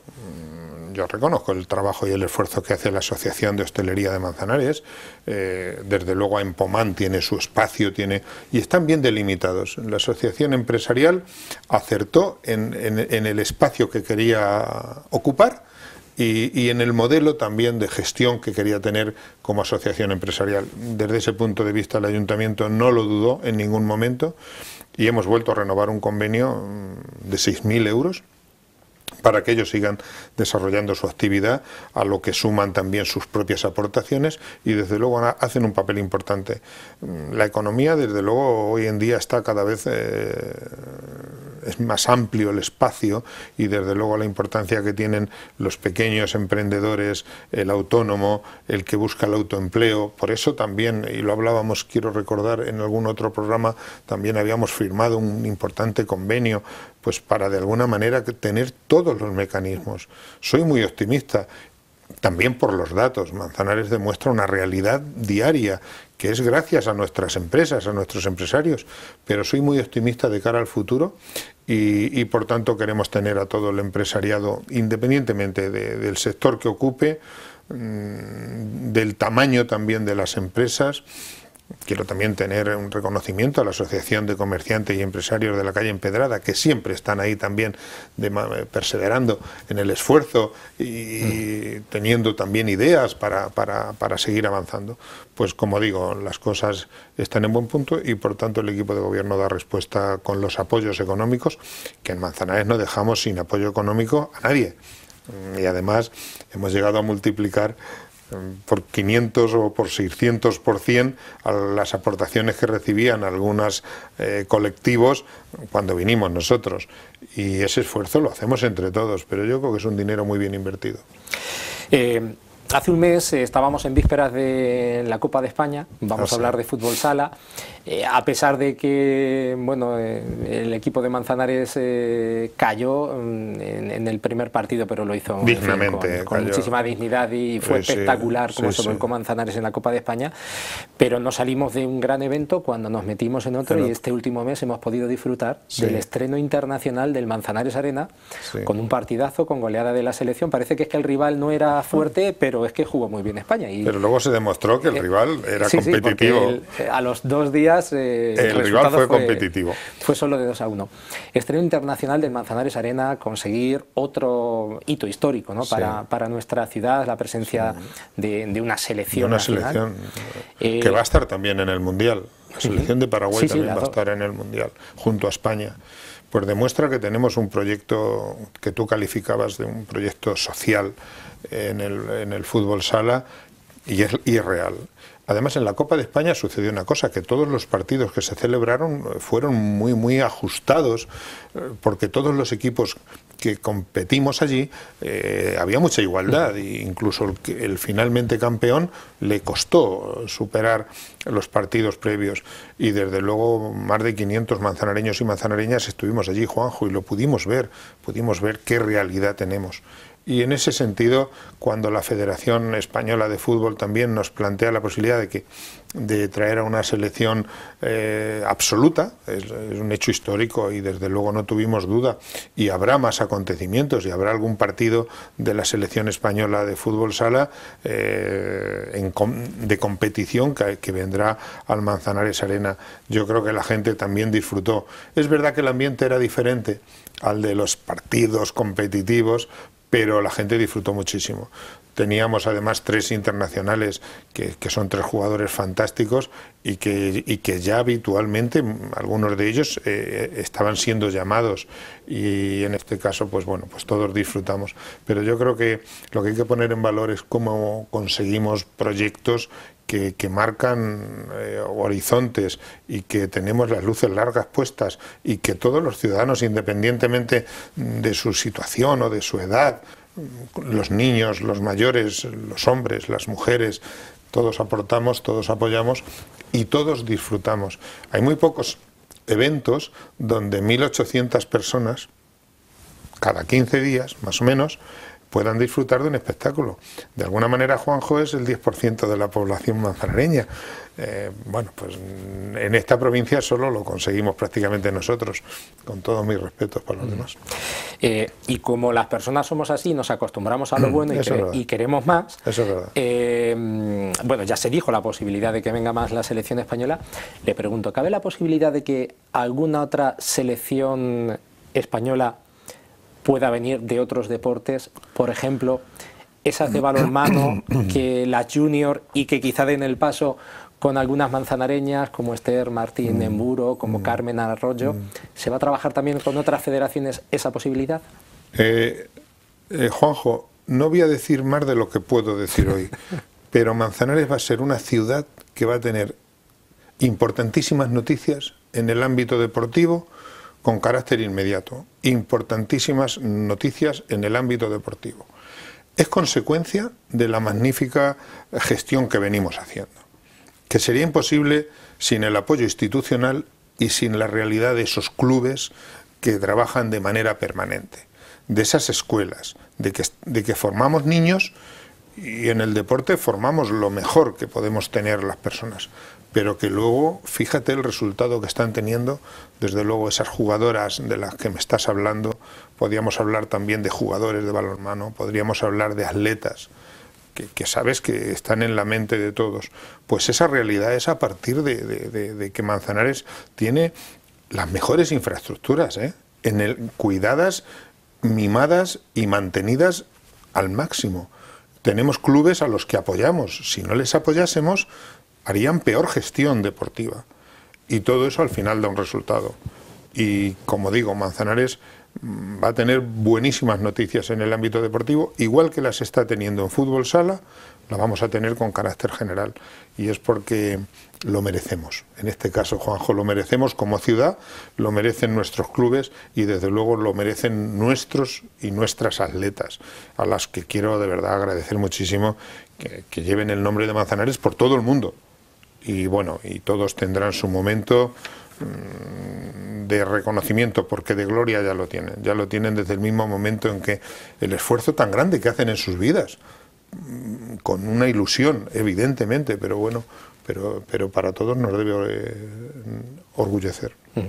yo reconozco el trabajo y el esfuerzo que hace la Asociación de Hostelería de Manzanares. Eh, desde luego, Empomán tiene su espacio, tiene y están bien delimitados. La Asociación Empresarial acertó en, el espacio que quería ocupar. Y, y, en el modelo también de gestión que quería tener como asociación empresarial. Desde ese punto de vista el ayuntamiento no lo dudó en ningún momento y hemos vuelto a renovar un convenio de 6.000 euros para que ellos sigan desarrollando su actividad, a lo que suman también sus propias aportaciones y desde luego hacen un papel importante. Mm, la economía desde luego hoy en día está cada vez... Eh, es más amplio el espacio y desde luego la importancia que tienen los pequeños emprendedores, el autónomo, el que busca el autoempleo. Por eso también, y lo hablábamos, quiero recordar, en algún otro programa también habíamos firmado un importante convenio pues para de alguna manera tener todos los mecanismos. Soy muy optimista también por los datos. Manzanares demuestra una realidad diaria que es gracias a nuestras empresas, a nuestros empresarios, pero soy muy optimista de cara al futuro y, por tanto queremos tener a todo el empresariado, independientemente del sector que ocupe, mm, del tamaño también de las empresas, Quiero también tener un reconocimiento a la Asociación de Comerciantes y Empresarios de la Calle Empedrada, que siempre están ahí también eh, perseverando en el esfuerzo y, mm. teniendo también ideas para, para, para, seguir avanzando. Pues como digo, las cosas están en buen punto y por tanto el equipo de gobierno da respuesta con los apoyos económicos, que en Manzanares no dejamos sin apoyo económico a nadie. Mm, y además hemos llegado a multiplicar por 500 o por 600 a las aportaciones que recibían algunos eh, colectivos cuando vinimos nosotros. Y ese esfuerzo lo hacemos entre todos, pero yo creo que es un dinero muy bien invertido. Eh, hace un mes eh, estábamos en vísperas de la Copa de España, vamos a ah, hablar de fútbol sala. Eh, a pesar de que bueno, eh, el equipo de Manzanares eh, cayó mm, en, el primer partido, pero lo hizo con, muchísima dignidad y fue espectacular como se Manzanares en la Copa de España. Pero no salimos de un gran evento cuando nos metimos en otro y este último mes hemos podido disfrutar del estreno internacional del Manzanares Arena con un partidazo, con goleada de la selección. Parece que es que el rival no era fuerte, pero es que jugó muy bien España. Y, pero luego se demostró que el rival era competitivo. a los dos días eh, el, rival fue, competitivo. Fue solo de 2 a 1. Estreno internacional del Manzanares Arena, conseguir otro hito histórico para, nuestra ciudad, la presencia de, una selección. una selección eh, que va a estar también en el Mundial. La selección de Paraguay también va a estar en el Mundial, junto a España pues demuestra que tenemos un proyecto que tú calificabas de un proyecto social en el, en fútbol sala y es, y es real. Además, en la Copa de España sucedió una cosa, que todos los partidos que se celebraron eh, fueron muy, muy ajustados, eh, porque todos los equipos que competimos allí eh, había mucha igualdad, mm. e incluso el, finalmente campeón le costó superar los partidos previos. Y desde luego más de 500 manzanareños y manzanareñas estuvimos allí, Juanjo, y lo pudimos ver, pudimos ver qué realidad tenemos y en ese sentido, cuando la Federación Española de Fútbol también nos plantea la posibilidad de, que, de traer a una selección eh, absoluta, es, un hecho histórico y desde luego no tuvimos duda, y habrá más acontecimientos y habrá algún partido de la selección española de fútbol sala eh, de competición que, que vendrá al Manzanares Arena. Yo creo que la gente también disfrutó. Es verdad que el ambiente era diferente al de los partidos competitivos, pero la gente disfrutó muchísimo. Teníamos además tres internacionales que, son tres jugadores fantásticos y que, que ya habitualmente algunos de ellos eh, eh, estaban siendo llamados y en este caso pues bueno pues todos disfrutamos. Pero yo creo que lo que hay que poner en valor es cómo conseguimos proyectos que, marcan eh, horizontes y que tenemos las luces largas puestas y que todos los ciudadanos, independientemente de su situación o de su edad, los niños, los mayores, los hombres, las mujeres, todos aportamos, todos apoyamos y todos disfrutamos. Hay muy pocos eventos donde 1.800 personas, cada 15 días más o menos, puedan disfrutar de un espectáculo. De alguna manera Juanjo es el 10% de la población manzanareña. Eh, bueno, pues en esta provincia solo lo conseguimos prácticamente nosotros, con todos mis respetos para los mm. demás. Eh, y como las personas somos así, nos acostumbramos a lo mm, bueno y, queremos más. Eh, bueno, ya se dijo la posibilidad de que venga más la selección española. Le pregunto, ¿cabe la posibilidad de que alguna otra selección española pueda venir de otros deportes, por ejemplo, esas de balonmano que las junior y que quizá den el paso con algunas manzanareñas como Esther Martín mm. Emburo, como mm. Carmen Arroyo. Mm. ¿Se va a trabajar también con otras federaciones esa posibilidad? Eh, eh, Juanjo, no voy a decir más de lo que puedo decir hoy, pero Manzanares va a ser una ciudad que va a tener importantísimas noticias en el ámbito deportivo, con carácter inmediato. Importantísimas noticias en el ámbito deportivo. Es consecuencia de la magnífica gestión que venimos haciendo, que sería imposible sin el apoyo institucional y sin la realidad de esos clubes que trabajan de manera permanente, de esas escuelas, de que, formamos niños y en el deporte formamos lo mejor que podemos tener las personas pero que luego, fíjate el resultado que están teniendo, desde luego esas jugadoras de las que me estás hablando, podríamos hablar también de jugadores de balonmano, podríamos hablar de atletas, que, sabes que están en la mente de todos, pues esa realidad es a partir de, que Manzanares tiene las mejores infraestructuras, ¿eh? en el, cuidadas, mimadas y mantenidas al máximo. Tenemos clubes a los que apoyamos. Si no les apoyásemos, harían peor gestión deportiva. Y todo eso al final da un resultado. Y como digo, Manzanares mm, va a tener buenísimas noticias en el ámbito deportivo, igual que las está teniendo en fútbol sala, la vamos a tener con carácter general. Y es porque lo merecemos. En este caso, Juanjo, lo merecemos como ciudad, lo merecen nuestros clubes y desde luego lo merecen nuestros y nuestras atletas, a las que quiero de verdad agradecer muchísimo que, que lleven el nombre de Manzanares por todo el mundo, y bueno, y todos tendrán su momento mm, de reconocimiento, porque de gloria ya lo tienen, ya lo tienen desde el mismo momento en que el esfuerzo tan grande que hacen en sus vidas, mm, con una ilusión, evidentemente, pero bueno, pero, pero para todos nos debe eh, orgullecer. Mm.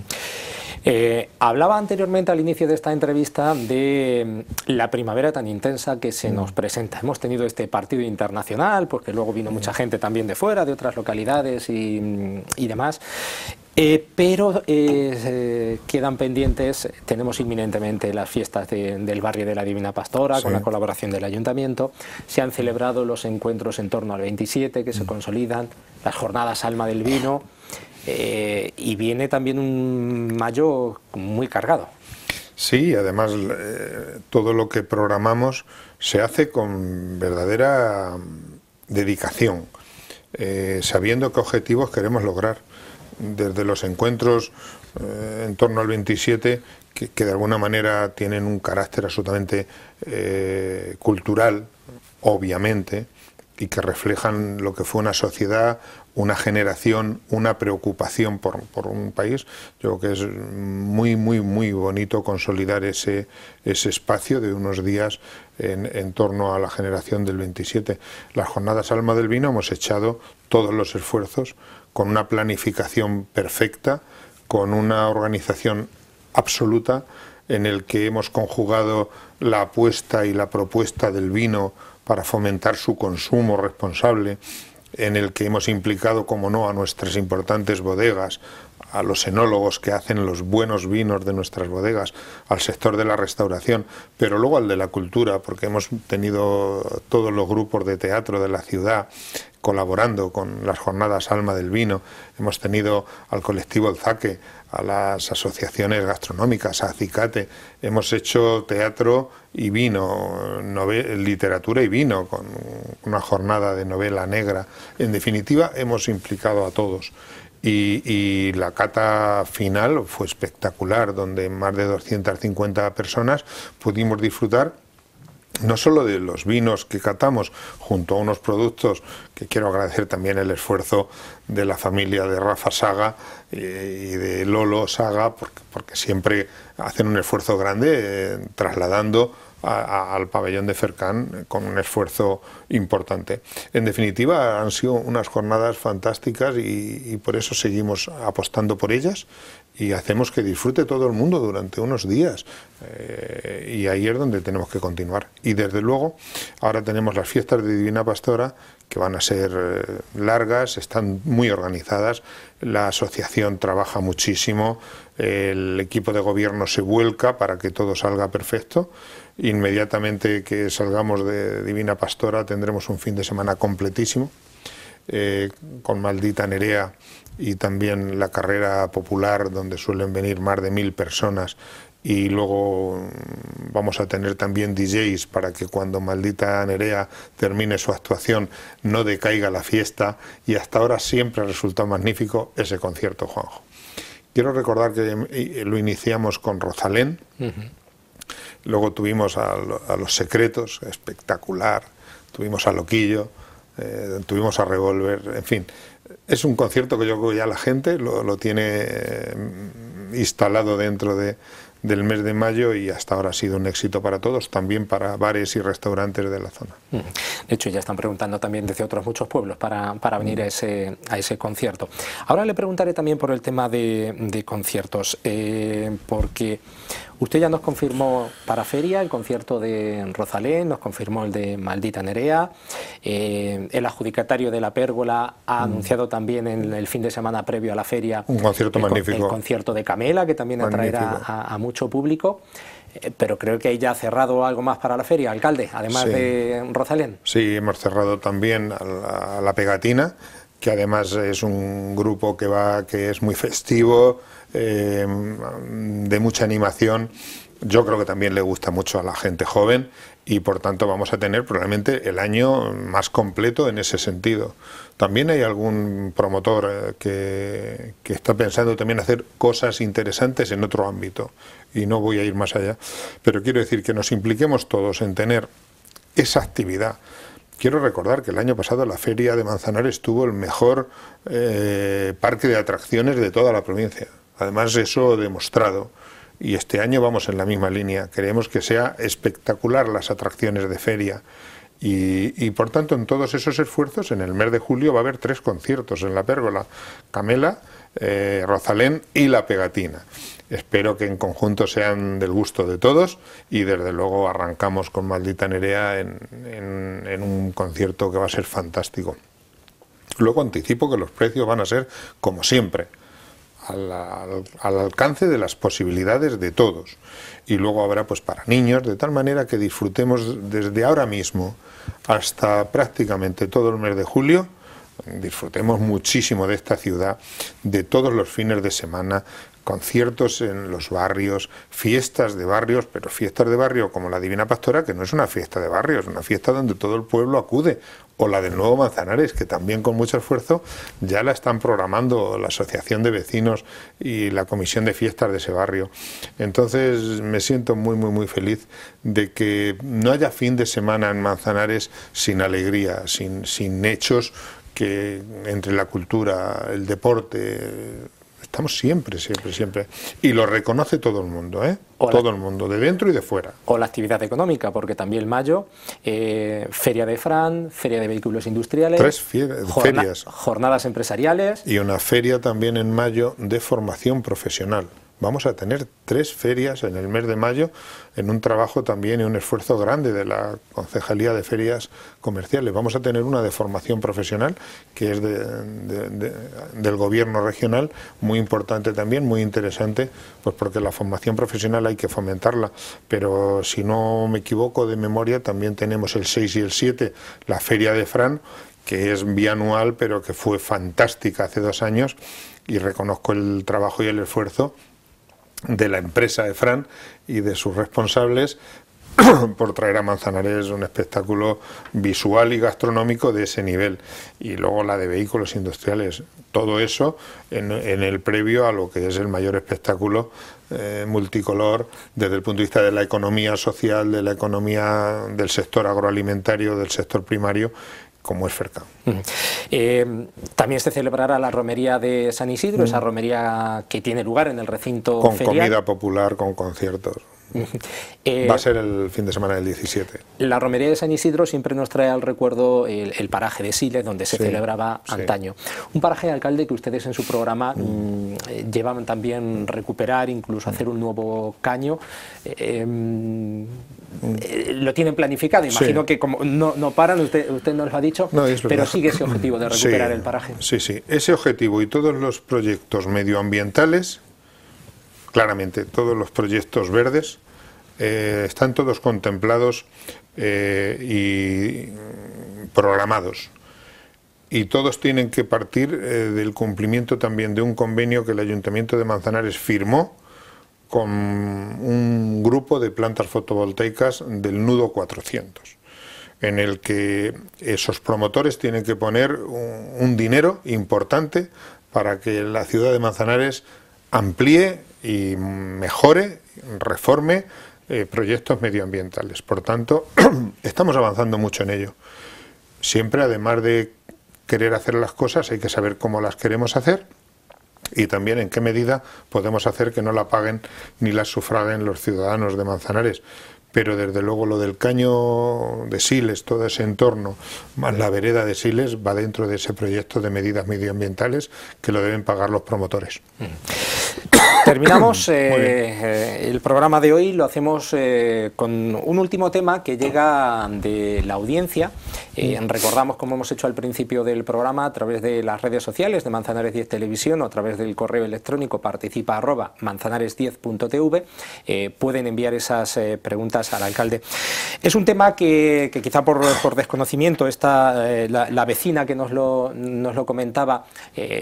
Eh, hablaba anteriormente al inicio de esta entrevista de mm, la primavera tan intensa que se nos mm. presenta. Hemos tenido este partido internacional, porque luego vino mucha mm. gente también de fuera, de otras localidades y, demás. Eh, pero eh, quedan pendientes, tenemos inminentemente las fiestas del barrio de la Divina Pastora, con la colaboración del ayuntamiento. Se han celebrado los encuentros en torno al 27, que se consolidan, las jornadas Alma del Vino eh, y viene también un mayo muy cargado. Sí, además eh, todo lo que programamos se hace con verdadera mm, dedicación, eh, sabiendo qué objetivos queremos lograr. Desde los encuentros en torno al 27, que, de alguna manera tienen un carácter absolutamente cultural, obviamente, y que reflejan lo que fue una sociedad, una generación, una preocupación por, un país. Yo creo que es muy, muy, muy bonito consolidar ese, ese espacio de unos días en, en, torno a la generación del 27. Las jornadas Alma del Vino hemos echado todos los esfuerzos con una planificación perfecta, con una organización absoluta en el que hemos conjugado la apuesta y la propuesta del vino para fomentar su consumo responsable, en el que hemos implicado, como no, a nuestras importantes bodegas, a los enólogos que hacen los buenos vinos de nuestras bodegas, al sector de la restauración, pero luego al de la cultura, porque hemos tenido todos los grupos de teatro de la ciudad colaborando con las jornadas Alma del Vino. Hemos tenido al colectivo El Zaque, a las asociaciones gastronómicas, a Acicate. Hemos hecho teatro y vino, literatura y vino, con una jornada de novela negra. En definitiva, hemos implicado a todos. Y, y, la cata final fue espectacular, donde más de 250 personas pudimos disfrutar no solo de los vinos que catamos junto a unos productos que quiero agradecer también el esfuerzo de la familia de Rafa Saga eh, y de Lolo Saga porque, siempre hacen un esfuerzo grande eh, trasladando al pabellón de Fercán eh, con un esfuerzo importante. En definitiva han sido unas jornadas fantásticas y por eso seguimos apostando por ellas y hacemos que disfrute todo el mundo durante unos días. Eh, y ahí es donde tenemos que continuar. Y desde luego, ahora tenemos las fiestas de Divina Pastora, que van a ser eh, largas, están muy organizadas, la asociación trabaja muchísimo, el equipo de gobierno se vuelca para que todo salga perfecto. Inmediatamente que salgamos de Divina Pastora tendremos un fin de semana completísimo, eh, con Maldita Nerea y también la carrera popular donde suelen venir más de mil personas y luego mm, vamos a tener también DJs para que cuando maldita Nerea termine su actuación no decaiga la fiesta y hasta ahora siempre ha resultado magnífico ese concierto, Juanjo. Quiero recordar que mm, eh, lo iniciamos con Rosalén, luego tuvimos a, Los Secretos, espectacular, tuvimos a Loquillo, eh, tuvimos a Revolver, en fin, es un concierto que yo creo ya la gente lo, tiene eh, instalado dentro de, del mes de mayo y hasta ahora ha sido un éxito para todos, también para bares y restaurantes de la zona. Mm. De hecho, ya están preguntando también desde otros muchos pueblos para, para venir a mm. ese, a ese concierto. Ahora le preguntaré también por el tema de, conciertos, eh, porque Usted ya nos confirmó para Feria el concierto de Rosalén, nos confirmó el de Maldita Nerea. Eh, el adjudicatario de la Pérgola ha mm. anunciado también en el fin de semana previo a la feria un concierto el, magnífico. El concierto de Camela, que también atraerá a, mucho público eh, pero creo que hay ya ha cerrado algo más para la feria, alcalde, además de Rosalén. Sí, hemos cerrado también a la, a la, Pegatina, que además es un grupo que va, que es muy festivo, eh, de mucha animación, yo creo que también le gusta mucho a la gente joven y por tanto vamos a tener probablemente el año más completo en ese sentido. También hay algún promotor eh, que, está pensando también hacer cosas interesantes en otro ámbito y no voy a ir más allá, pero quiero decir que nos impliquemos todos en tener esa actividad. Quiero recordar que el año pasado la feria de Manzanares tuvo el mejor eh, parque de atracciones de toda la provincia. Además, eso demostrado. Y este año vamos en la misma línea. Queremos que sea espectacular las atracciones de feria. Y, por tanto, en todos esos esfuerzos, en el mes de julio va a haber tres conciertos en la pérgola: Camela, eh, Rosalén y La Pegatina. Espero que en conjunto sean del gusto de todos y desde luego arrancamos con Maldita Nerea en un concierto que va a ser fantástico. Luego anticipo que los precios van a ser como siempre, al, alcance de las posibilidades de todos. Y luego habrá pues para niños, de tal manera que disfrutemos desde ahora mismo hasta prácticamente todo el mes de julio, disfrutemos muchísimo de esta ciudad, de todos los fines de semana, conciertos en los barrios, fiestas de barrios, pero fiestas de barrio como la Divina Pastora, que no es una fiesta de barrio, es una fiesta donde todo el pueblo acude, o la del nuevo Manzanares, que también con mucho esfuerzo ya la están programando la Asociación de Vecinos y la Comisión de Fiestas de ese barrio. Entonces me siento muy, muy, muy feliz de que no haya fin de semana en Manzanares sin alegría, sin, sin hechos que entre la cultura, el deporte, Estamos siempre, siempre, siempre. Y lo reconoce todo el mundo, ¿eh? todo el mundo, de dentro y de fuera. O la actividad económica, porque también en mayo, eh, Feria de Fran, Feria de Vehículos Industriales. Tres ferias. Jornadas empresariales. Y una feria también en mayo de formación profesional vamos a tener tres ferias en el mes de mayo, en un trabajo también y un esfuerzo grande de la Concejalía de Ferias Comerciales. Vamos a tener una de formación profesional, que es del gobierno regional, muy importante también, muy interesante, pues porque la formación profesional hay que fomentarla, pero si no me equivoco de memoria, también tenemos el 6 y el 7, la Feria de Fran, que es bianual, pero que fue fantástica hace dos años, y reconozco el trabajo y el esfuerzo de la empresa EFRAN y de sus responsables por traer a Manzanares un espectáculo visual y gastronómico de ese nivel. Y luego la de vehículos industriales. Todo eso en, el previo a lo que es el mayor espectáculo eh, multicolor desde el punto de vista de la economía social, de la economía del sector agroalimentario, del sector primario como es eh, también se celebrará la romería de San Isidro, esa romería que tiene lugar en el recinto Con comida popular, con conciertos. Eh, Va a ser el fin de semana del 17. La romería de San Isidro siempre nos trae al recuerdo el, paraje de Siles, donde se celebraba antaño. Un paraje de alcalde que ustedes en su programa mm, eh, ...llevaban también recuperar, incluso hacer un nuevo caño. Eh, em, lo tienen planificado, imagino que como no, no paran, usted, usted, nos lo ha dicho, pero sigue ese objetivo de recuperar el paraje. Sí, sí, ese objetivo y todos los proyectos medioambientales claramente todos los proyectos verdes eh, están todos contemplados eh, y programados. Y todos tienen que partir eh, del cumplimiento también de un convenio que el Ayuntamiento de Manzanares firmó con un grupo de plantas fotovoltaicas del Nudo 400, en el que esos promotores tienen que poner un dinero importante para que la ciudad de Manzanares amplíe y mejore, reforme eh, proyectos medioambientales. Por tanto, estamos avanzando mucho en ello. Siempre, además de querer hacer las cosas, hay que saber cómo las queremos hacer y también en qué medida podemos hacer que no la paguen ni la sufraguen los ciudadanos de Manzanares. Pero desde luego lo del caño de Siles, todo ese entorno, más la vereda de Siles, va dentro de ese proyecto de medidas medioambientales que lo deben pagar los promotores. Mm. Terminamos eh, el programa de hoy, lo hacemos eh, con un último tema que llega de la audiencia. Eh, recordamos, como hemos hecho al principio del programa, a través de las redes sociales de Manzanares 10 Televisión o a través del correo electrónico participa arroba manzanares10.tv, pueden enviar esas preguntas al alcalde. Es un tema que, quizá por, desconocimiento, esta, la, vecina que nos lo, comentaba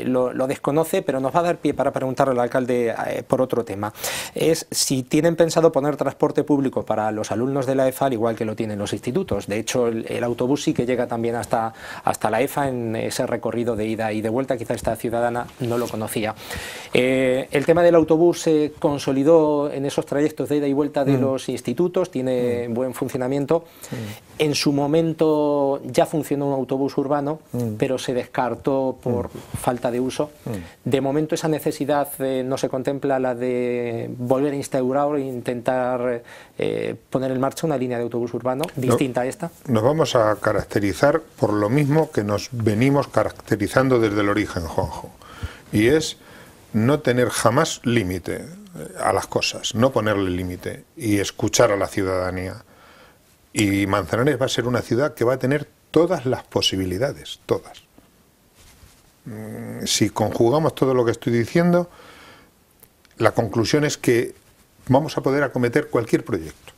lo, desconoce, pero nos va a dar pie para preguntarle al alcalde por otro tema, es si tienen pensado poner transporte público para los alumnos de la EFA, al igual que lo tienen los institutos. De hecho, el, autobús sí que llega también hasta, hasta la EFA en ese recorrido de ida y de vuelta, quizá esta ciudadana no lo conocía. Eh, el tema del autobús se consolidó en esos trayectos de ida y vuelta de mm. los institutos, tiene mm. buen funcionamiento. En su momento ya funcionó un autobús urbano, mm. pero se descartó por mm. falta de uso. Mm. De momento esa necesidad eh, no se contempla la de volver a instaurar o e intentar eh, poner en marcha una línea de autobús urbano distinta a esta. Nos vamos a caracterizar por lo mismo que nos venimos caracterizando desde el origen, Juanjo, y es no tener jamás límite eh, a las cosas, no ponerle límite y escuchar a la ciudadanía. Y Manzanares va a ser una ciudad que va a tener todas las posibilidades, todas. Mm, si conjugamos todo lo que estoy diciendo, la conclusión es que vamos a poder acometer cualquier proyecto.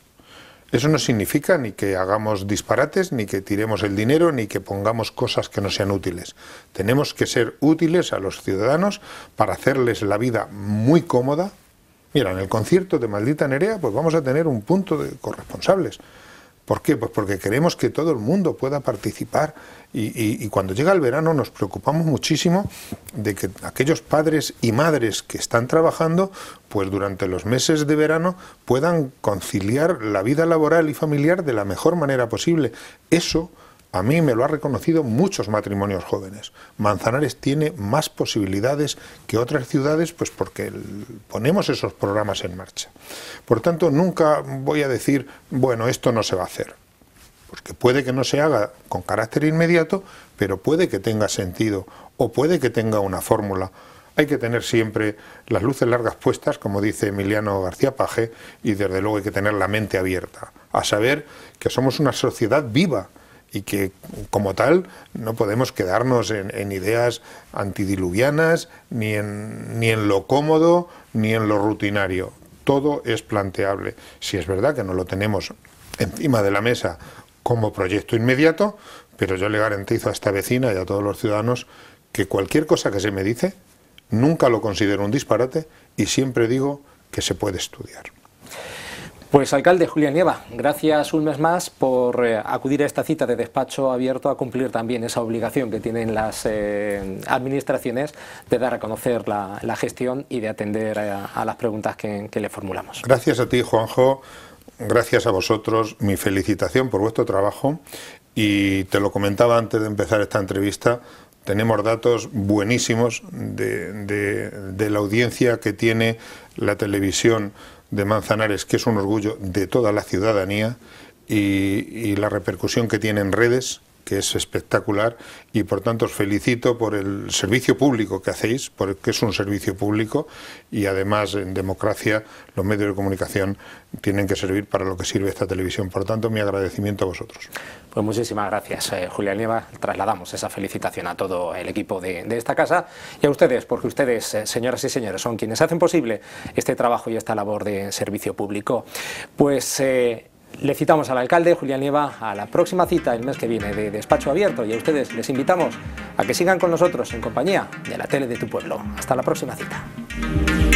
Eso no significa ni que hagamos disparates, ni que tiremos el dinero, ni que pongamos cosas que no sean útiles. Tenemos que ser útiles a los ciudadanos para hacerles la vida muy cómoda. Mira, en el concierto de Maldita Nerea, pues vamos a tener un punto de corresponsables. ¿Por qué? Pues porque queremos que todo el mundo pueda participar y, cuando llega el verano nos preocupamos muchísimo de que aquellos padres y madres que están trabajando, pues durante los meses de verano puedan conciliar la vida laboral y familiar de la mejor manera posible. Eso a mí me lo han reconocido muchos matrimonios jóvenes. Manzanares tiene más posibilidades que otras ciudades, pues porque ponemos esos programas en marcha. Por tanto, nunca voy a decir, bueno, esto no se va a hacer. Porque puede que no se haga con carácter inmediato, pero puede que tenga sentido o puede que tenga una fórmula. Hay que tener siempre las luces largas puestas, como dice Emiliano García Paje, y desde luego hay que tener la mente abierta, a saber que somos una sociedad viva y que como tal no podemos quedarnos en, ideas antidiluvianas, ni en, ni en lo cómodo, ni en lo rutinario. Todo es planteable. Si es verdad que no lo tenemos encima de la mesa como proyecto inmediato, pero yo le garantizo a esta vecina y a todos los ciudadanos que cualquier cosa que se me dice, nunca lo considero un disparate y siempre digo que se puede estudiar. Pues alcalde Julián Nieva, gracias un mes más por eh, acudir a esta cita de despacho abierto a cumplir también esa obligación que tienen las eh, administraciones de dar a conocer la, gestión y de atender eh, a, las preguntas que, le formulamos. Gracias a ti, Juanjo. Gracias a vosotros. Mi felicitación por vuestro trabajo. Y te lo comentaba antes de empezar esta entrevista, tenemos datos buenísimos de, la audiencia que tiene la televisión de Manzanares, que es un orgullo de toda la ciudadanía y, la repercusión que tiene en redes que es espectacular y por tanto os felicito por el servicio público que hacéis, porque es un servicio público y además en democracia los medios de comunicación tienen que servir para lo que sirve esta televisión. Por tanto, mi agradecimiento a vosotros. Pues muchísimas gracias, eh, Julia Julián Nieva. Trasladamos esa felicitación a todo el equipo de, esta casa y a ustedes, porque ustedes, eh, señoras y señores, son quienes hacen posible este trabajo y esta labor de servicio público. Pues eh, le citamos al alcalde Julián Nieva a la próxima cita el mes que viene de Despacho Abierto y a ustedes les invitamos a que sigan con nosotros en compañía de la tele de tu pueblo. Hasta la próxima cita.